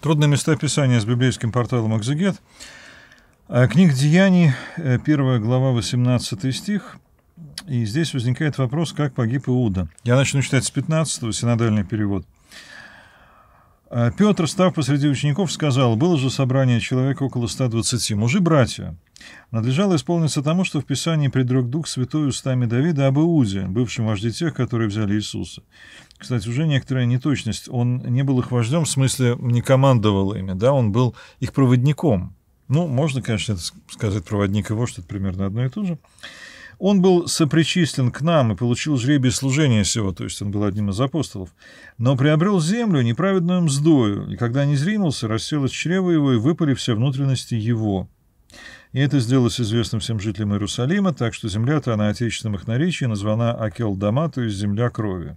Трудные места Писания с библейским порталом «Экзегет». А, Книг Деяний, 1 э, глава, 18 стих. И здесь возникает вопрос, как погиб Иуда. Я начну читать с 15-го, синодальный перевод – а Петр, став посреди учеников, сказал, «Было же собрание человек около 120, мужи братья. Надлежало исполниться тому, что в Писании предрек Дух Святой устами Давида об Иуде, бывшем вожде тех, которые взяли Иисуса». Кстати, уже некоторая неточность. Он не был их вождем, в смысле, не командовал ими, да, он был их проводником. Ну, можно, конечно, сказать проводник его, что это примерно одно и то же. Он был сопричислен к нам и получил жребие служения сего, то есть он был одним из апостолов, но приобрел землю неправедную мздою, и когда не зринулся, расселось чрево его, и выпали все внутренности его. И это сделалось известным всем жителям Иерусалима, так что земля-то на отечественном их наречии названа Акелдама, то есть земля крови.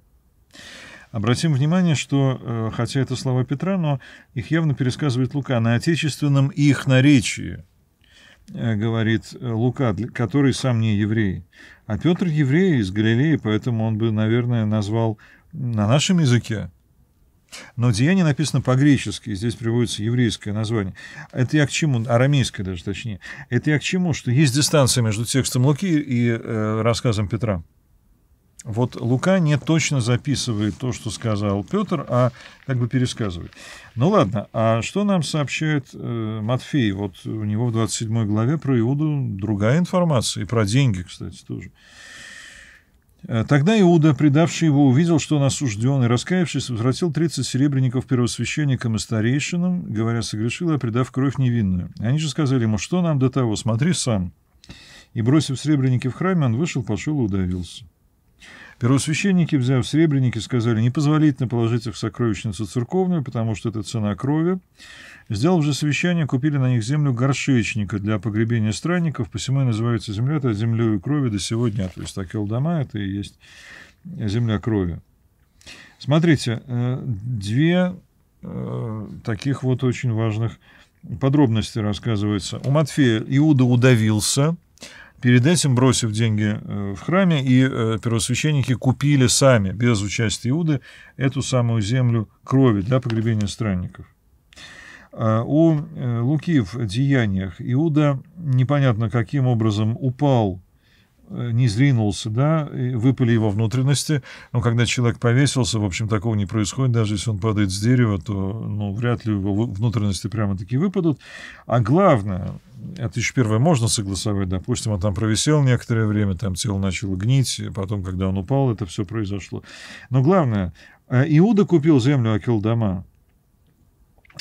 Обратим внимание, что, э, хотя это слова Петра, но их явно пересказывает Лука, на отечественном их наречии – Э, говорит э, Лука, который сам не еврей. А Петр еврей из Галилеи, поэтому он бы, наверное, назвал на нашем языке. Но деяние написано по-гречески, здесь приводится еврейское название. Это я к чему, арамейское даже точнее. Это я к чему, что есть дистанция между текстом Луки и э, рассказом Петра. Вот Лука не точно записывает то, что сказал Петр, а как бы пересказывает. Ну ладно, а что нам сообщает э, Матфей? Вот у него в 27 главе про Иуду другая информация, и про деньги, кстати, тоже. «Э, Тогда Иуда, предавший его, увидел, что он осужден, и, раскаявшись, возвратил 30 серебряников первосвященникам и старейшинам, говоря, согрешил, а предав кровь невинную. Они же сказали ему, что нам до того, смотри сам. И, бросив серебряники в храме, он вышел, пошел и удавился. Первосвященники, взяв сребреники, сказали, непозволительно положить их в сокровищницу церковную, потому что это цена крови. Сделав же совещание, купили на них землю горшечника для погребения странников, посему и называется земля-то землей крови до сегодня. То есть такие дома это и есть земля крови. Смотрите, э, две э, таких вот очень важных подробности рассказывается. У Матфея Иуда удавился – Перед этим, бросив деньги э, в храме, и э, первосвященники купили сами, без участия Иуды, эту самую землю крови для погребения странников. А, у э, Луки в деяниях Иуда непонятно каким образом упал не зринулся, да, выпали его внутренности, но когда человек повесился, в общем, такого не происходит, даже если он падает с дерева, то, ну, вряд ли его внутренности прямо-таки выпадут. А главное, а 1001 можно согласовать, допустим, он там провисел некоторое время, там тело начало гнить, потом, когда он упал, это все произошло. Но главное, э, Иуда купил землю Акилдама,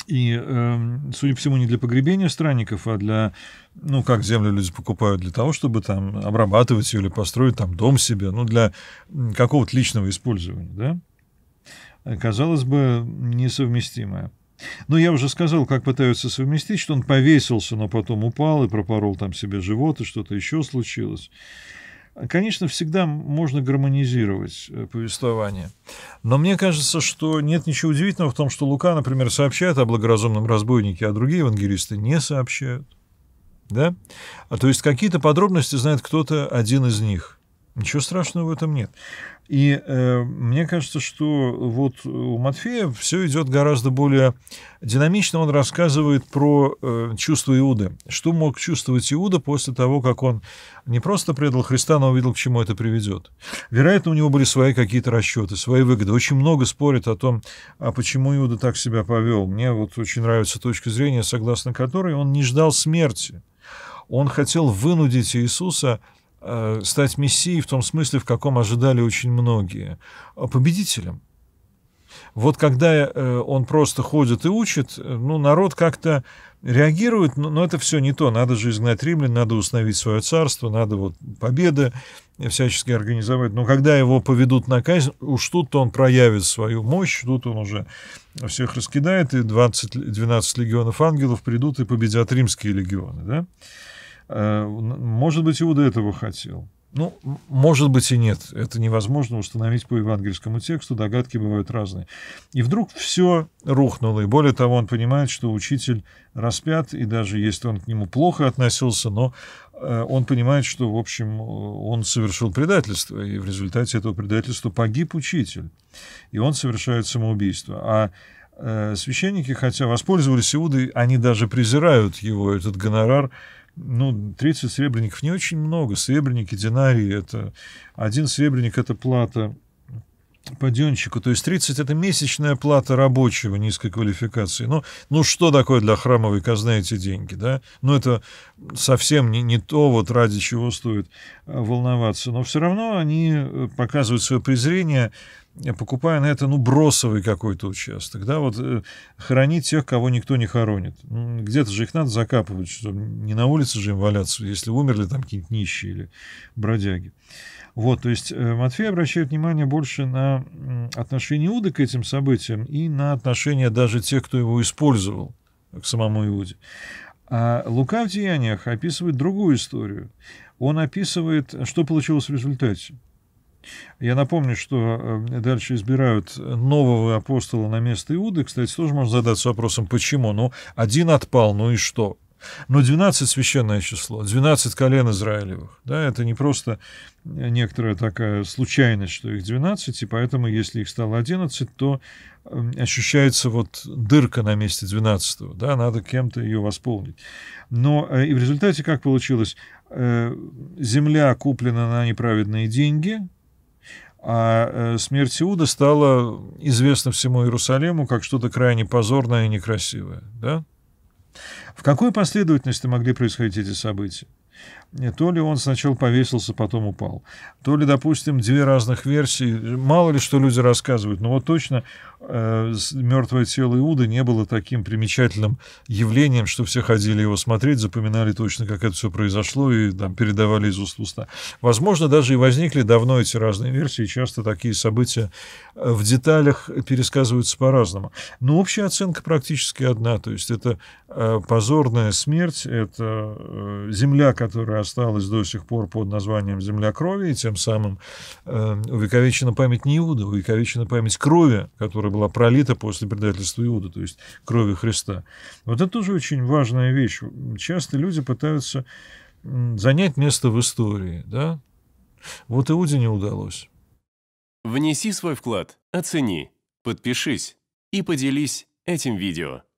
и, эм, судя по всему, не для погребения странников, а для, ну, как землю люди покупают, для того, чтобы там обрабатывать ее или построить там дом себе, ну, для какого-то личного использования, да? Э, казалось бы, несовместимое. Но ну, я уже сказал, как пытаются совместить, что он повесился, но потом упал и пропорол там себе живот, и что-то еще случилось. Конечно, всегда можно гармонизировать э, повествование. Но мне кажется, что нет ничего удивительного в том, что Лука, например, сообщает о благоразумном разбойнике, а другие евангелисты не сообщают. Да? А то есть какие-то подробности знает кто-то один из них – Ничего страшного в этом нет. И э, мне кажется, что вот у Матфея все идет гораздо более динамично. Он рассказывает про э, чувство Иуды. Что мог чувствовать Иуда после того, как он не просто предал Христа, но увидел, к чему это приведет. Вероятно, у него были свои какие-то расчеты, свои выгоды. Очень много спорят о том, а почему Иуда так себя повел. Мне вот очень нравится точка зрения, согласно которой он не ждал смерти. Он хотел вынудить Иисуса Э, стать мессией в том смысле, в каком ожидали очень многие, а победителем. Вот когда э, он просто ходит и учит, э, ну, народ как-то реагирует, но, но это все не то. Надо же изгнать римлян, надо установить свое царство, надо вот победы всячески организовать. Но когда его поведут на казнь, уж тут он проявит свою мощь, тут он уже всех раскидает, и 20, 12 легионов ангелов придут и победят римские легионы, да? Э, может быть, Иуда этого хотел. Ну, может быть и нет. Это невозможно установить по евангельскому тексту, догадки бывают разные. И вдруг все рухнуло. И более того, он понимает, что учитель распят, и даже если он к нему плохо относился, но э, он понимает, что, в общем, э, он совершил предательство, и в результате этого предательства погиб учитель, и он совершает самоубийство. А священники, хотя воспользовались Иудой, они даже презирают его, этот гонорар, ну, 30 сребреников не очень много. Сребреники, динарии, это... Один сребреник — это плата по то есть 30 — это месячная плата рабочего низкой квалификации. Ну, ну что такое для храмовой казны эти деньги, да? Ну, это совсем не, не то, вот ради чего стоит э, волноваться. Но все равно они э, показывают свое презрение, э, покупая на это, ну, бросовый какой-то участок, да? Вот хоронить тех, кого никто не хоронит. Где-то же их надо закапывать, чтобы не на улице же им валяться, если умерли там какие-нибудь нищие или бродяги. Вот, то есть э, Матфей обращает внимание больше на отношение Иуды к этим событиям и на отношение даже тех, кто его использовал, к самому Иуде. А Лука в «Деяниях» описывает другую историю. Он описывает, что получилось в результате. Я напомню, что э, дальше избирают нового апостола на место Иуды. Кстати, тоже можно задаться вопросом, почему. Ну, один отпал, ну и что? Но ну, 12 — священное число, 12 колен Израилевых. Да, это не просто некоторая такая случайность, что их 12, и поэтому, если их стало 11, то эм, ощущается вот дырка на месте 12, да, надо кем-то ее восполнить. Но э, и в результате как получилось? Э, земля куплена на неправедные деньги, а э, смерть Иуда стала известна всему Иерусалиму как что-то крайне позорное и некрасивое, да? В какой последовательности могли происходить эти события? Э, то ли он сначала повесился, потом упал. То ли, допустим, две разных версии. Мало ли, что люди рассказывают. Но вот точно Э, мертвое тело Иуды не было таким примечательным явлением, что все ходили его смотреть, запоминали точно, как это все произошло, и там, передавали из уст в уста. Возможно, даже и возникли давно эти разные версии, часто такие события э, в деталях пересказываются по-разному. Но общая оценка практически одна, то есть это э, позорная смерть, это земля, которая осталась до сих пор под названием земля крови, и тем самым увековечена память не Иуда, увековечена память крови, которая которая была пролита после предательства Иуда, то есть крови Христа. Вот это тоже очень важная вещь. Часто люди пытаются занять место в истории, да? Вот Иуде не удалось. Внеси свой вклад, оцени, подпишись и поделись этим видео.